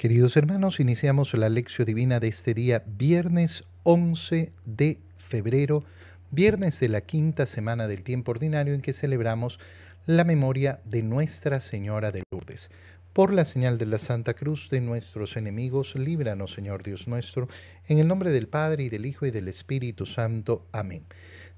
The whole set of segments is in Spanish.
Queridos hermanos, iniciamos la lección divina de este día, viernes 11 de febrero, viernes de la quinta semana del tiempo ordinario en que celebramos la memoria de Nuestra Señora de Lourdes. Por la señal de la Santa Cruz de nuestros enemigos, líbranos, Señor Dios nuestro, en el nombre del Padre y del Hijo y del Espíritu Santo. Amén.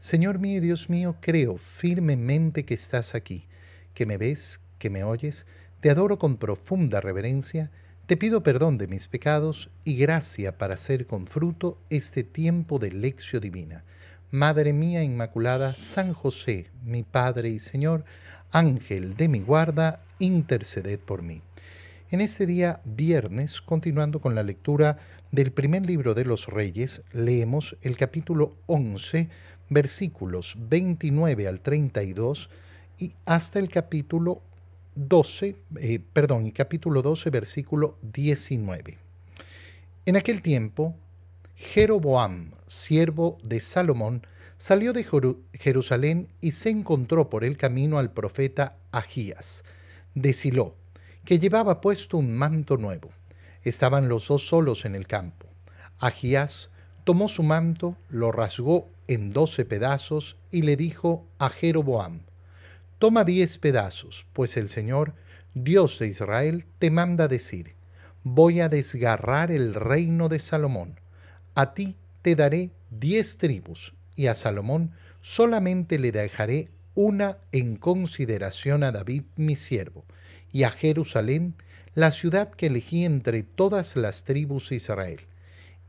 Señor mío y Dios mío, creo firmemente que estás aquí, que me ves, que me oyes, te adoro con profunda reverencia te pido perdón de mis pecados y gracia para hacer con fruto este tiempo de lección divina. Madre mía Inmaculada, San José, mi Padre y Señor, Ángel de mi guarda, interceded por mí. En este día viernes, continuando con la lectura del primer libro de los Reyes, leemos el capítulo 11, versículos 29 al 32 y hasta el capítulo 12, eh, perdón, y capítulo 12, versículo 19. En aquel tiempo, Jeroboam, siervo de Salomón, salió de Jerusalén y se encontró por el camino al profeta Agías, de Silo, que llevaba puesto un manto nuevo. Estaban los dos solos en el campo. Agías tomó su manto, lo rasgó en doce pedazos y le dijo a Jeroboam, Toma diez pedazos, pues el Señor, Dios de Israel, te manda decir, voy a desgarrar el reino de Salomón. A ti te daré diez tribus, y a Salomón solamente le dejaré una en consideración a David mi siervo, y a Jerusalén, la ciudad que elegí entre todas las tribus de Israel.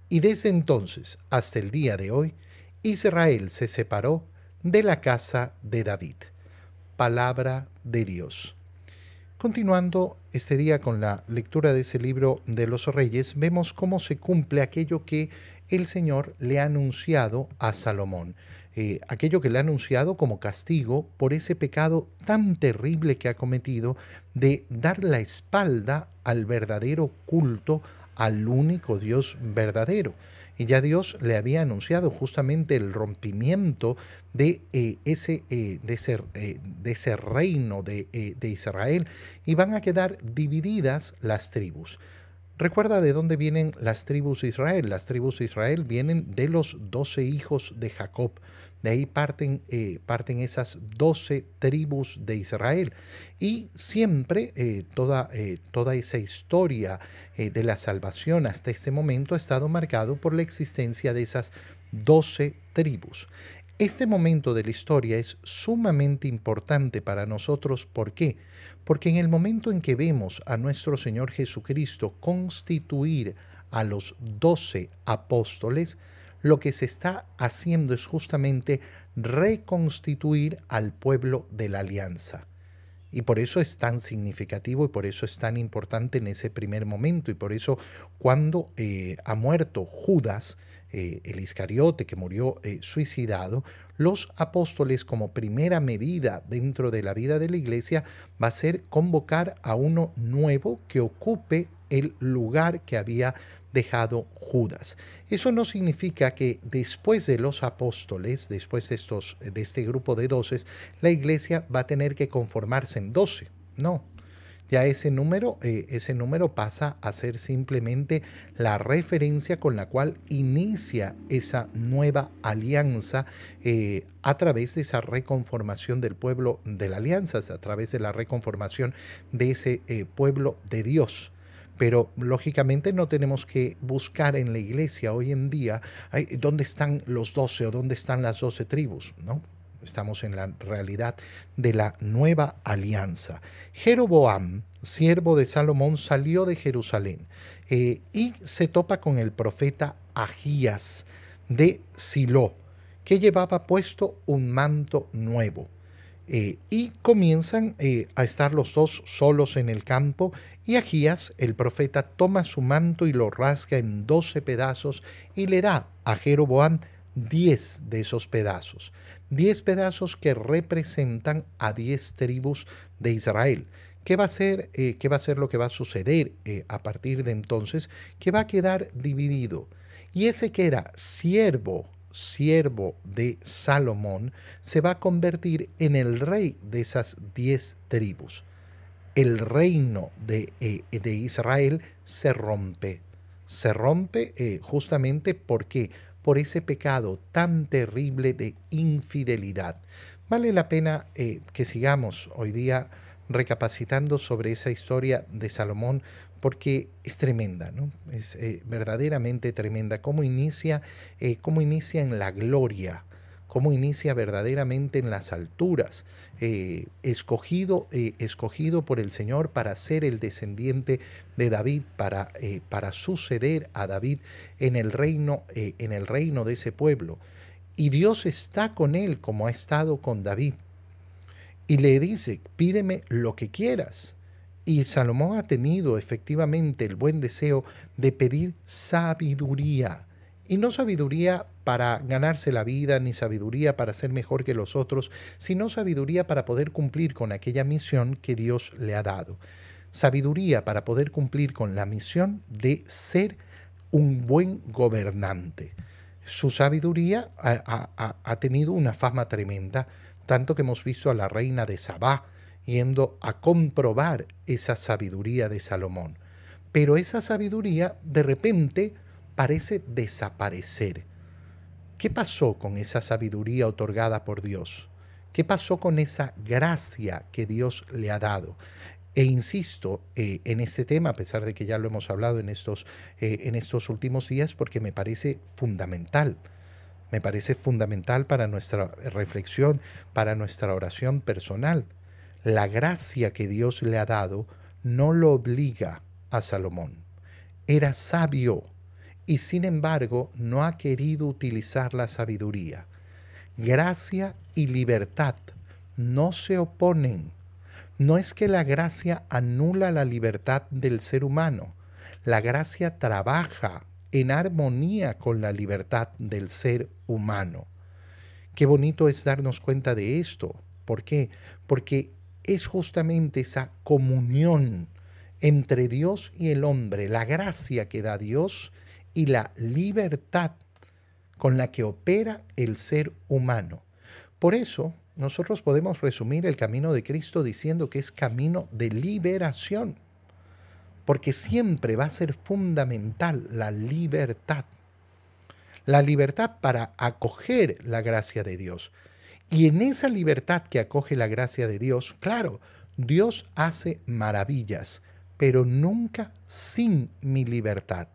Y desde entonces hasta el día de hoy, Israel se separó de la casa de David palabra de Dios. Continuando este día con la lectura de ese libro de los reyes, vemos cómo se cumple aquello que el Señor le ha anunciado a Salomón, eh, aquello que le ha anunciado como castigo por ese pecado tan terrible que ha cometido de dar la espalda al verdadero culto, al único Dios verdadero y ya Dios le había anunciado justamente el rompimiento de, eh, ese, eh, de, eh, de, ese, reino de, de Israel y van a quedar divididas las tribus. Recuerda de dónde vienen las tribus de Israel. Las tribus de Israel vienen de los doce hijos de Jacob, de ahí parten, eh, parten esas doce tribus de Israel. Y siempre eh, toda, eh, toda esa historia de la salvación hasta este momento ha estado marcado por la existencia de esas doce tribus. Este momento de la historia es sumamente importante para nosotros. ¿Por qué? Porque en el momento en que vemos a nuestro Señor Jesucristo constituir a los doce apóstoles, lo que se está haciendo es justamente reconstituir al pueblo de la alianza. Y por eso es tan significativo y por eso es tan importante en ese primer momento. Y por eso cuando eh, ha muerto Judas, eh, el Iscariote, que murió eh, suicidado, los apóstoles como primera medida dentro de la vida de la iglesia va a ser convocar a uno nuevo que ocupe el lugar que había dejado Judas. Eso no significa que después de los apóstoles, después de, estos, de este grupo de doces, la iglesia va a tener que conformarse en doce. No, ya ese número, eh, ese número pasa a ser simplemente la referencia con la cual inicia esa nueva alianza eh, a través de esa reconformación del pueblo de la alianza, a través de la reconformación de ese eh, pueblo de Dios pero lógicamente no tenemos que buscar en la iglesia hoy en día dónde están los doce o dónde están las doce tribus, ¿no? Estamos en la realidad de la nueva alianza. Jeroboam, siervo de Salomón, salió de Jerusalén eh, y se topa con el profeta Agías de Silo, que llevaba puesto un manto nuevo eh, y comienzan eh, a estar los dos solos en el campo, y Agías, el profeta, toma su manto y lo rasga en doce pedazos y le da a Jeroboam diez de esos pedazos, diez pedazos que representan a diez tribus de Israel. ¿Qué va, a ser, eh, qué va a ser lo que va a suceder a partir de entonces? Que va a quedar dividido. Y ese que era siervo siervo de Salomón, se va a convertir en el rey de esas diez tribus. El reino de, eh, Israel se rompe. Se rompe eh, justamente porque por ese pecado tan terrible de infidelidad. Vale la pena eh, que sigamos hoy día recapacitando sobre esa historia de Salomón porque es tremenda, ¿no? Es eh, verdaderamente tremenda. Cómo inicia, eh, inicia en la gloria, cómo inicia verdaderamente en las alturas, eh, escogido, escogido por el Señor para ser el descendiente de David, para, para suceder a David en el reino, en el reino de ese pueblo. Y Dios está con él como ha estado con David. Y le dice, pídeme lo que quieras y Salomón ha tenido efectivamente el buen deseo de pedir sabiduría. Y no sabiduría para ganarse la vida, ni sabiduría para ser mejor que los otros, sino sabiduría para poder cumplir con aquella misión que Dios le ha dado. Sabiduría para poder cumplir con la misión de ser un buen gobernante. Su sabiduría ha, tenido una fama tremenda, tanto que hemos visto a la reina de Sabá, yendo a comprobar esa sabiduría de Salomón. Pero esa sabiduría de repente parece desaparecer. ¿Qué pasó con esa sabiduría otorgada por Dios? ¿Qué pasó con esa gracia que Dios le ha dado? E insisto eh, en este tema, a pesar de que ya lo hemos hablado en estos, eh, en estos últimos días, porque me parece fundamental. Me parece fundamental para nuestra reflexión, para nuestra oración personal la gracia que Dios le ha dado no lo obliga a Salomón. Era sabio y sin embargo no ha querido utilizar la sabiduría. Gracia y libertad no se oponen. No es que la gracia anula la libertad del ser humano. La gracia trabaja en armonía con la libertad del ser humano. Qué bonito es darnos cuenta de esto. ¿Por qué? Porque es justamente esa comunión entre Dios y el hombre, la gracia que da Dios y la libertad con la que opera el ser humano. Por eso, nosotros podemos resumir el camino de Cristo diciendo que es camino de liberación, porque siempre va a ser fundamental la libertad. La libertad para acoger la gracia de Dios, y en esa libertad que acoge la gracia de Dios, claro, Dios hace maravillas, pero nunca sin mi libertad,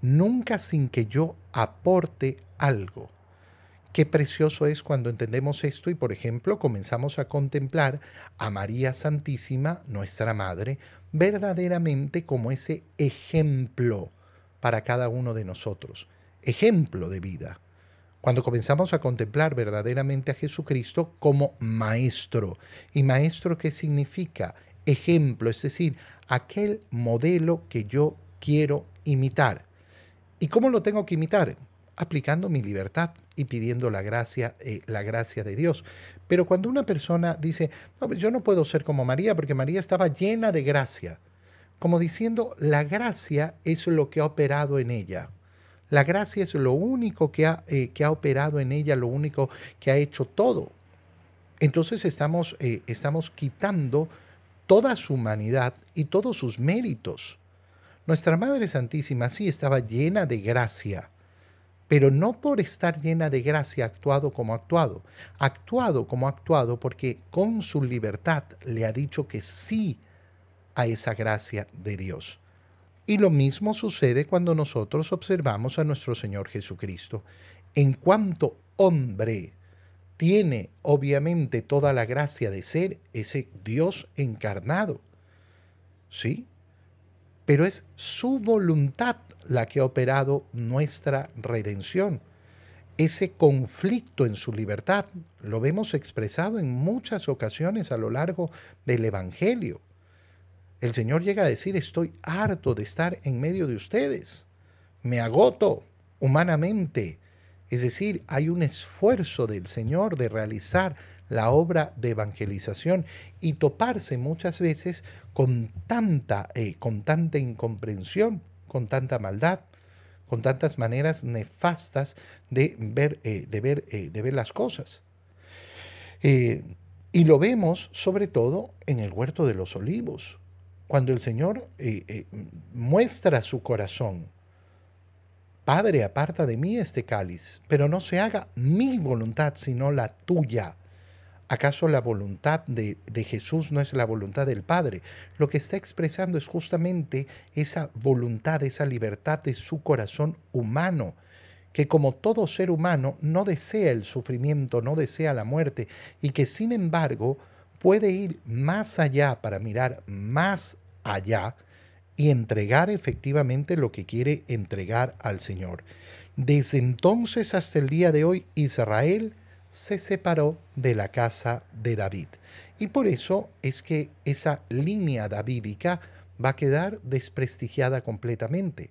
nunca sin que yo aporte algo. Qué precioso es cuando entendemos esto y, por ejemplo, comenzamos a contemplar a María Santísima, nuestra Madre, verdaderamente como ese ejemplo para cada uno de nosotros, ejemplo de vida. Cuando comenzamos a contemplar verdaderamente a Jesucristo como maestro. ¿Y maestro qué significa? Ejemplo, es decir, aquel modelo que yo quiero imitar. ¿Y cómo lo tengo que imitar? aplicando mi libertad y pidiendo la gracia, eh, la gracia de Dios. Pero cuando una persona dice, pues yo no puedo ser como María porque María estaba llena de gracia, como diciendo, la gracia es lo que ha operado en ella. La gracia es lo único que ha, eh, que ha operado en ella, lo único que ha hecho todo. Entonces estamos, eh, estamos quitando toda su humanidad y todos sus méritos. Nuestra Madre Santísima sí estaba llena de gracia, pero no por estar llena de gracia actuado como actuado, actuado como actuado porque con su libertad le ha dicho que sí a esa gracia de Dios. Y lo mismo sucede cuando nosotros observamos a nuestro Señor Jesucristo. En cuanto hombre, tiene obviamente toda la gracia de ser ese Dios encarnado. ¿Sí? Pero es su voluntad la que ha operado nuestra redención. Ese conflicto en su libertad lo vemos expresado en muchas ocasiones a lo largo del Evangelio. El Señor llega a decir, estoy harto de estar en medio de ustedes, me agoto humanamente. Es decir, hay un esfuerzo del Señor de realizar la obra de evangelización y toparse muchas veces con tanta, eh, con tanta incomprensión, con tanta maldad, con tantas maneras nefastas de ver, eh, de ver, eh, de ver las cosas. y lo vemos sobre todo en el huerto de los olivos, cuando el Señor eh, eh, muestra su corazón, Padre, aparta de mí este cáliz, pero no se haga mi voluntad, sino la tuya. ¿Acaso la voluntad de, de, Jesús no es la voluntad del Padre? Lo que está expresando es justamente esa voluntad, esa libertad de su corazón humano, que como todo ser humano no desea el sufrimiento, no desea la muerte, y que sin embargo puede ir más allá para mirar más allá y entregar efectivamente lo que quiere entregar al Señor. Desde entonces hasta el día de hoy, Israel se separó de la casa de David. Y por eso es que esa línea davídica va a quedar desprestigiada completamente.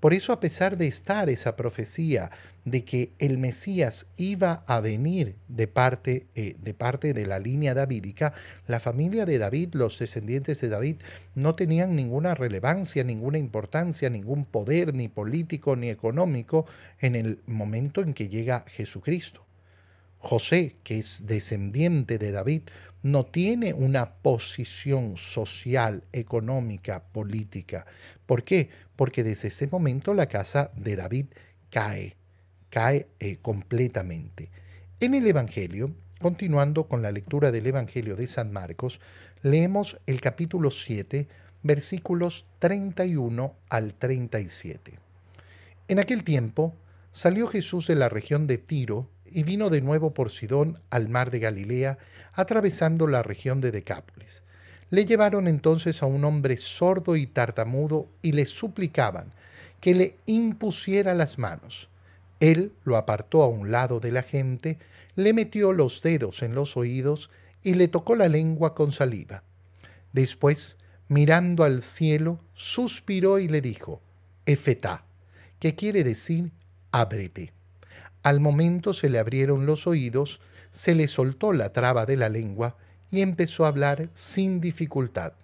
Por eso, a pesar de estar esa profecía de que el Mesías iba a venir de parte, eh, de, parte de la línea davídica, la familia de David, los descendientes de David, no tenían ninguna relevancia, ninguna importancia, ningún poder, ni político, ni económico, en el momento en que llega Jesucristo. José, que es descendiente de David, no tiene una posición social, económica, política. ¿Por qué? porque desde ese momento la casa de David cae, cae eh, completamente. En el Evangelio, continuando con la lectura del Evangelio de San Marcos, leemos el capítulo 7, versículos 31 al 37. En aquel tiempo salió Jesús de la región de Tiro y vino de nuevo por Sidón al mar de Galilea, atravesando la región de Decápolis. Le llevaron entonces a un hombre sordo y tartamudo y le suplicaban que le impusiera las manos. Él lo apartó a un lado de la gente, le metió los dedos en los oídos y le tocó la lengua con saliva. Después, mirando al cielo, suspiró y le dijo, Efetá, que quiere decir ábrete. Al momento se le abrieron los oídos, se le soltó la traba de la lengua y empezó a hablar sin dificultad.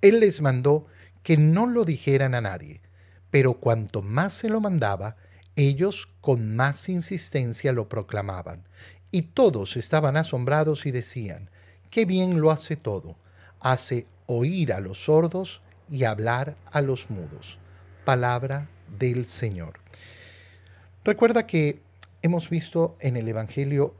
Él les mandó que no lo dijeran a nadie, pero cuanto más se lo mandaba, ellos con más insistencia lo proclamaban, y todos estaban asombrados y decían, qué bien lo hace todo, hace oír a los sordos y hablar a los mudos. Palabra del Señor. Recuerda que hemos visto en el Evangelio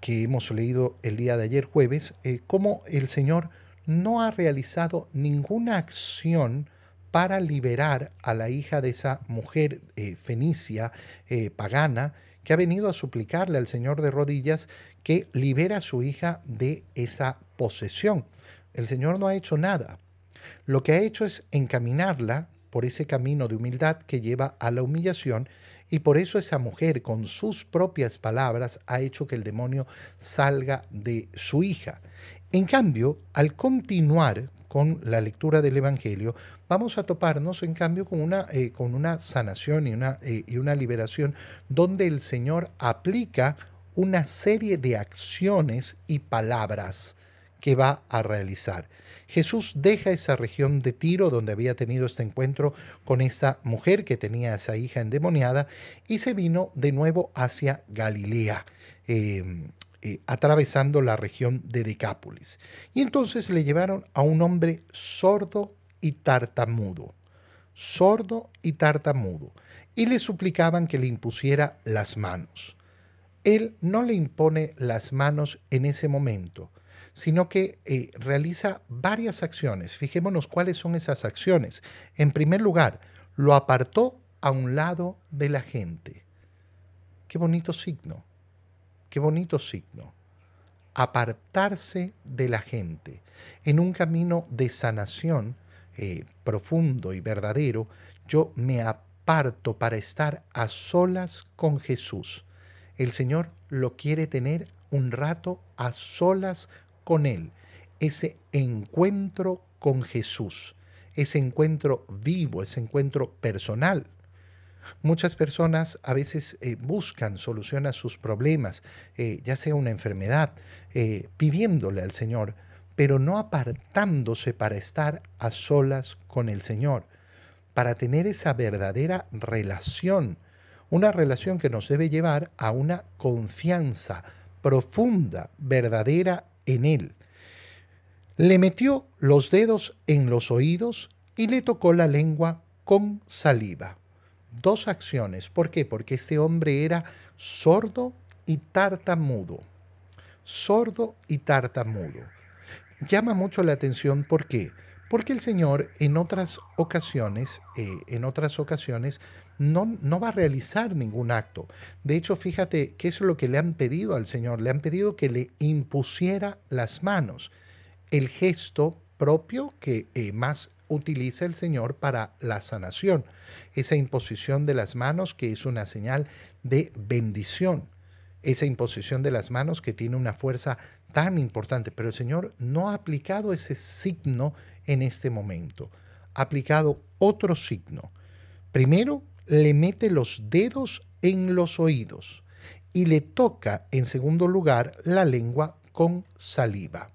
que hemos leído el día de ayer jueves, eh, cómo el Señor no ha realizado ninguna acción para liberar a la hija de esa mujer eh, fenicia, eh, pagana, que ha venido a suplicarle al Señor de rodillas que libera a su hija de esa posesión. El Señor no ha hecho nada. Lo que ha hecho es encaminarla por ese camino de humildad que lleva a la humillación y por eso esa mujer con sus propias palabras ha hecho que el demonio salga de su hija. En cambio, al continuar con la lectura del Evangelio, vamos a toparnos en cambio con una, eh, con una sanación y una, eh, y una liberación donde el Señor aplica una serie de acciones y palabras que va a realizar. Jesús deja esa región de Tiro donde había tenido este encuentro con esa mujer que tenía a esa hija endemoniada y se vino de nuevo hacia Galilea. Em, eh, atravesando la región de Decápolis. Y entonces le llevaron a un hombre sordo y tartamudo, sordo y tartamudo, y le suplicaban que le impusiera las manos. Él no le impone las manos en ese momento, sino que eh, realiza varias acciones. Fijémonos cuáles son esas acciones. En primer lugar, lo apartó a un lado de la gente. Qué bonito signo, qué bonito signo. Apartarse de la gente en un camino de sanación eh, profundo y verdadero, yo me aparto para estar a solas con Jesús. El Señor lo quiere tener un rato a solas con Él, ese encuentro con Jesús, ese encuentro vivo, ese encuentro personal. Muchas personas a veces eh, buscan solución a sus problemas, eh, ya sea una enfermedad, eh, pidiéndole al Señor, pero no apartándose para estar a solas con el Señor, para tener esa verdadera relación, una relación que nos debe llevar a una confianza profunda, verdadera en él. Le metió los dedos en los oídos y le tocó la lengua con saliva. Dos acciones. ¿Por qué? Porque este hombre era sordo y tartamudo. Sordo y tartamudo. Llama mucho la atención porque porque el Señor en otras ocasiones, eh, en otras ocasiones, no, no va a realizar ningún acto. De hecho, fíjate qué es lo que le han pedido al Señor. Le han pedido que le impusiera las manos. El gesto propio que eh, más utiliza el Señor para la sanación. Esa imposición de las manos que es una señal de bendición. Esa imposición de las manos que tiene una fuerza tan importante, pero el Señor no ha aplicado ese signo en este momento, ha aplicado otro signo. Primero, le mete los dedos en los oídos y le toca, en segundo lugar, la lengua con saliva.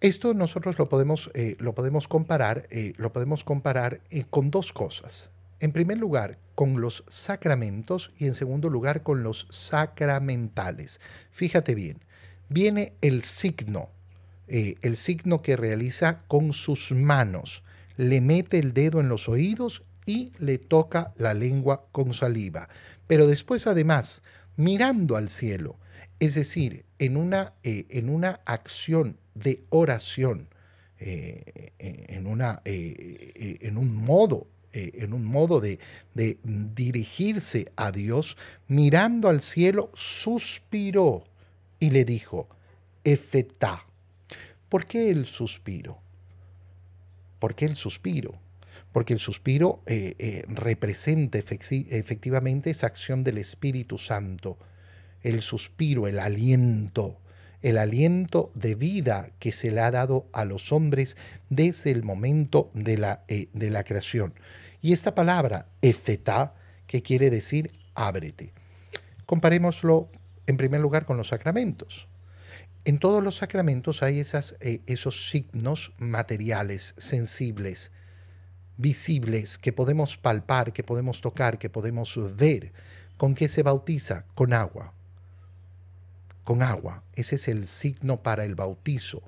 Esto nosotros lo podemos, eh, lo podemos comparar, eh, lo podemos comparar eh, con dos cosas. En primer lugar, con los sacramentos y en segundo lugar, con los sacramentales. Fíjate bien, viene el signo, eh, el signo que realiza con sus manos. Le mete el dedo en los oídos y le toca la lengua con saliva. Pero después, además, mirando al cielo, es decir, en una, eh, en una acción de oración, eh, en, una, en un modo eh, en un modo de, dirigirse a Dios, mirando al cielo, suspiró y le dijo, Efetá. ¿Por qué el suspiro? ¿Por qué el suspiro? Porque el suspiro eh, eh, representa efectivamente esa acción del Espíritu Santo, el suspiro, el aliento, el aliento de vida que se le ha dado a los hombres desde el momento de la, eh, de la creación. Y esta palabra, efetá, que quiere decir ábrete. Comparémoslo en primer lugar con los sacramentos. En todos los sacramentos hay esas, eh, esos signos materiales, sensibles, visibles, que podemos palpar, que podemos tocar, que podemos ver. ¿Con qué se bautiza? Con agua con agua. Ese es el signo para el bautizo.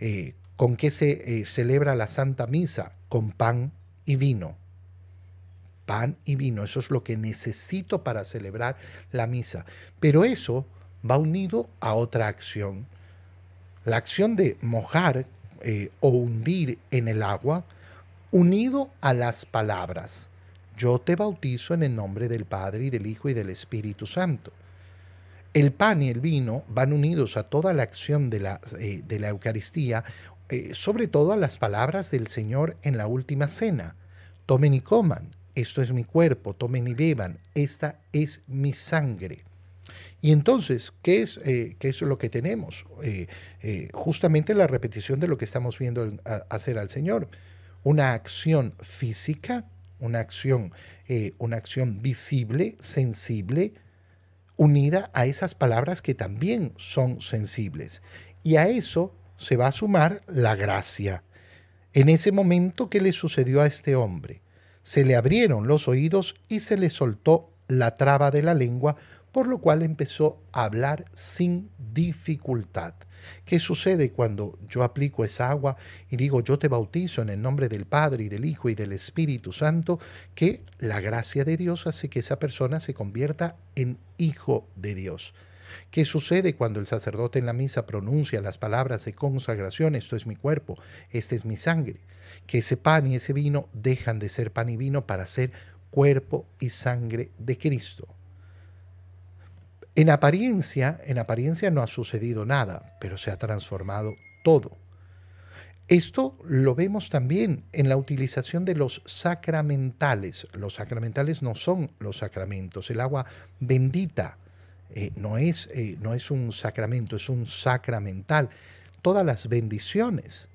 Eh, ¿Con qué se eh, celebra la Santa Misa? Con pan y vino. Pan y vino, eso es lo que necesito para celebrar la misa. Pero eso va unido a otra acción. La acción de mojar eh, o hundir en el agua, unido a las palabras. Yo te bautizo en el nombre del Padre y del Hijo y del Espíritu Santo. El pan y el vino van unidos a toda la acción de la, eh, de la Eucaristía, eh, sobre todo a las palabras del Señor en la última cena. Tomen y coman, esto es mi cuerpo, tomen y beban, esta es mi sangre. Y entonces, ¿qué es, eh, es lo que tenemos? justamente la repetición de lo que estamos viendo hacer al Señor. Una acción física, una acción, una acción visible, sensible, unida a esas palabras que también son sensibles. Y a eso se va a sumar la gracia. En ese momento que le sucedió a este hombre, se le abrieron los oídos y se le soltó la traba de la lengua, por lo cual empezó a hablar sin dificultad. ¿Qué sucede cuando yo aplico esa agua y digo yo te bautizo en el nombre del Padre y del Hijo y del Espíritu Santo? Que la gracia de Dios hace que esa persona se convierta en hijo de Dios. ¿Qué sucede cuando el sacerdote en la misa pronuncia las palabras de consagración? Esto es mi cuerpo, esta es mi sangre. Que ese pan y ese vino dejan de ser pan y vino para ser cuerpo y sangre de Cristo. En apariencia, en apariencia no ha sucedido nada, pero se ha transformado todo. Esto lo vemos también en la utilización de los sacramentales. Los sacramentales no son los sacramentos. El agua bendita eh, no, es, eh, no es un sacramento, es un sacramental. Todas las bendiciones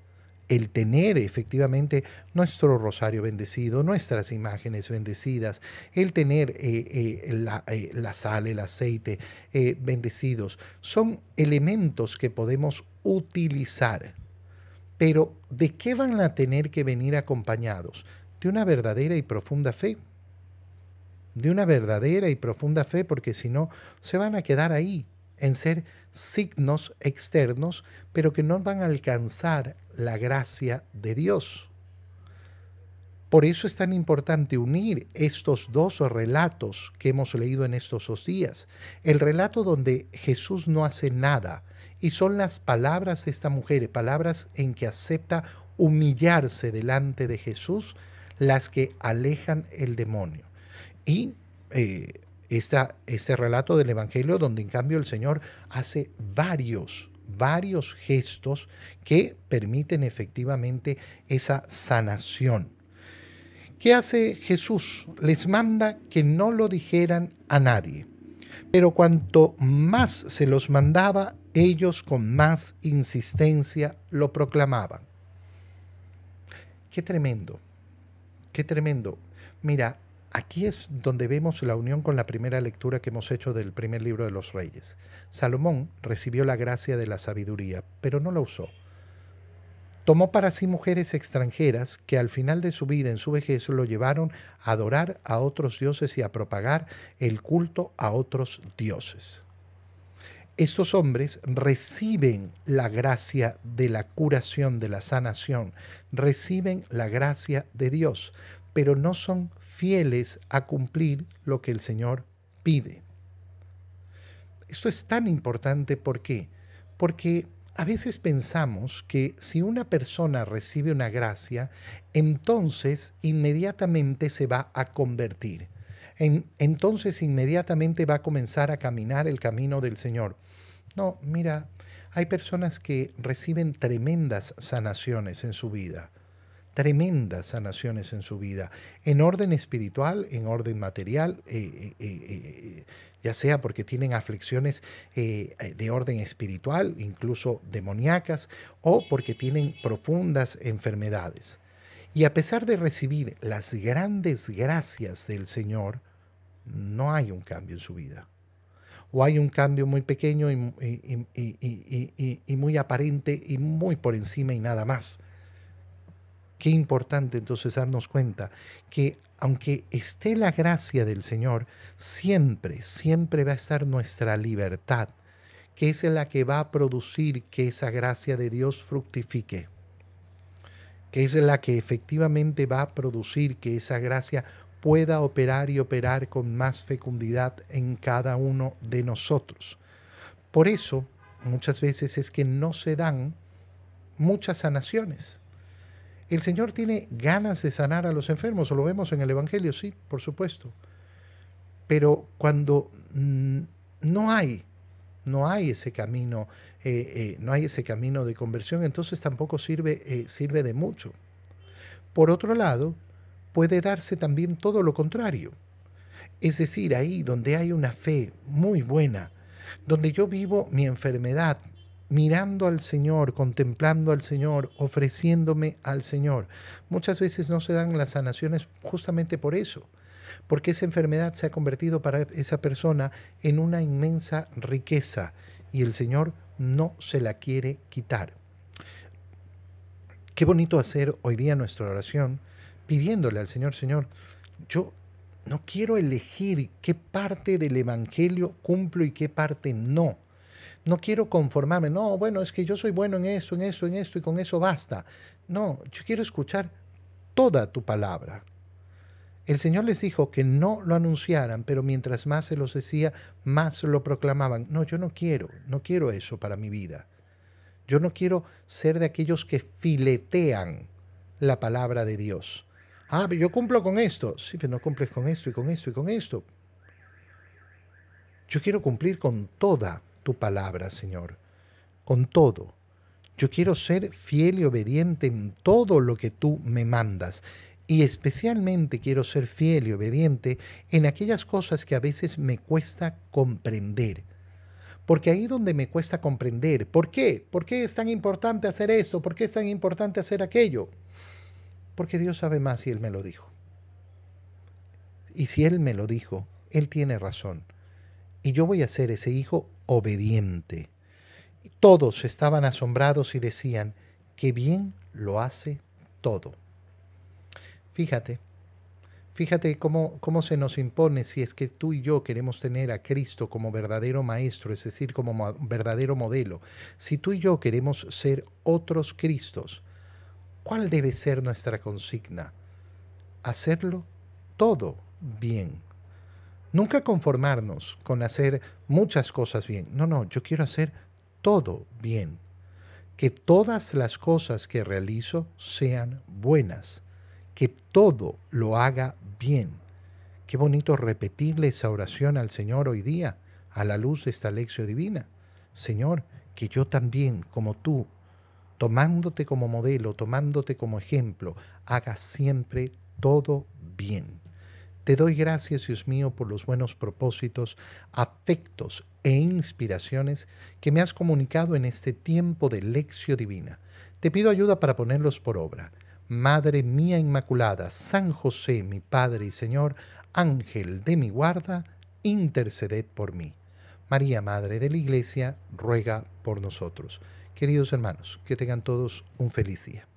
el tener efectivamente nuestro rosario bendecido, nuestras imágenes bendecidas, el tener eh, eh, la, eh, la, sal, el aceite bendecidos, son elementos que podemos utilizar. Pero ¿de qué van a tener que venir acompañados? De una verdadera y profunda fe. De una verdadera y profunda fe, porque si no, se van a quedar ahí, en ser signos externos, pero que no van a alcanzar la gracia de Dios. Por eso es tan importante unir estos dos relatos que hemos leído en estos dos días. El relato donde Jesús no hace nada y son las palabras de esta mujer, palabras en que acepta humillarse delante de Jesús, las que alejan el demonio. Y eh, este relato del Evangelio donde en cambio el Señor hace varios varios gestos que permiten efectivamente esa sanación. ¿Qué hace Jesús? Les manda que no lo dijeran a nadie. Pero cuanto más se los mandaba, ellos con más insistencia lo proclamaban. Qué tremendo, qué tremendo. Mira, Aquí es donde vemos la unión con la primera lectura que hemos hecho del primer libro de los reyes. Salomón recibió la gracia de la sabiduría, pero no la usó. Tomó para sí mujeres extranjeras que al final de su vida en su vejez lo llevaron a adorar a otros dioses y a propagar el culto a otros dioses. Estos hombres reciben la gracia de la curación, de la sanación, reciben la gracia de Dios, pero no son fieles a cumplir lo que el Señor pide. Esto es tan importante, ¿por qué? Porque a veces pensamos que si una persona recibe una gracia, entonces inmediatamente se va a convertir. entonces inmediatamente va a comenzar a caminar el camino del Señor. No, mira, hay personas que reciben tremendas sanaciones en su vida tremendas sanaciones en su vida, en orden espiritual, en orden material, eh, eh, eh, ya sea porque tienen aflicciones de orden espiritual, incluso demoníacas, o porque tienen profundas enfermedades. Y a pesar de recibir las grandes gracias del Señor, no hay un cambio en su vida. O hay un cambio muy pequeño y, muy aparente y muy por encima y nada más. Qué importante entonces darnos cuenta que aunque esté la gracia del Señor, siempre, siempre va a estar nuestra libertad, que es la que va a producir que esa gracia de Dios fructifique, que es la que efectivamente va a producir que esa gracia pueda operar y operar con más fecundidad en cada uno de nosotros. Por eso, muchas veces es que no se dan muchas sanaciones el Señor tiene ganas de sanar a los enfermos, lo vemos en el Evangelio, sí, por supuesto. Pero cuando mm, no hay, no hay ese camino, eh, eh, no hay ese camino de conversión, entonces tampoco sirve, eh, sirve de mucho. Por otro lado, puede darse también todo lo contrario. Es decir, ahí donde hay una fe muy buena, donde yo vivo mi enfermedad mirando al Señor, contemplando al Señor, ofreciéndome al Señor. Muchas veces no se dan las sanaciones justamente por eso, porque esa enfermedad se ha convertido para esa persona en una inmensa riqueza y el Señor no se la quiere quitar. Qué bonito hacer hoy día nuestra oración pidiéndole al Señor, Señor, yo no quiero elegir qué parte del Evangelio cumplo y qué parte no no quiero conformarme, no, bueno, es que yo soy bueno en esto, en esto, en esto y con eso basta. No, yo quiero escuchar toda tu palabra. El Señor les dijo que no lo anunciaran, pero mientras más se los decía, más lo proclamaban. No, yo no quiero, no quiero eso para mi vida. Yo no quiero ser de aquellos que filetean la palabra de Dios. Ah, pero yo cumplo con esto. Sí, pero no cumples con esto y con esto y con esto. Yo quiero cumplir con toda tu palabra, Señor. Con todo, yo quiero ser fiel y obediente en todo lo que tú me mandas. Y especialmente quiero ser fiel y obediente en aquellas cosas que a veces me cuesta comprender. Porque ahí donde me cuesta comprender, ¿por qué? ¿Por qué es tan importante hacer esto? ¿Por qué es tan importante hacer aquello? Porque Dios sabe más y Él me lo dijo. Y si Él me lo dijo, Él tiene razón. Y yo voy a ser ese hijo obediente. todos estaban asombrados y decían, qué bien lo hace todo. Fíjate, fíjate cómo, se nos impone si es que tú y yo queremos tener a Cristo como verdadero maestro, es decir, como verdadero modelo. Si tú y yo queremos ser otros Cristos, ¿cuál debe ser nuestra consigna? Hacerlo todo bien Nunca conformarnos con hacer muchas cosas bien. No, no, yo quiero hacer todo bien. Que todas las cosas que realizo sean buenas. Que todo lo haga bien. Qué bonito repetirle esa oración al Señor hoy día, a la luz de esta lección divina. Señor, que yo también, como tú, tomándote como modelo, tomándote como ejemplo, haga siempre todo bien. Te doy gracias, Dios mío, por los buenos propósitos, afectos e inspiraciones que me has comunicado en este tiempo de lección divina. Te pido ayuda para ponerlos por obra. Madre mía Inmaculada, San José, mi Padre y Señor, Ángel de mi guarda, interceded por mí. María, Madre de la Iglesia, ruega por nosotros. Queridos hermanos, que tengan todos un feliz día.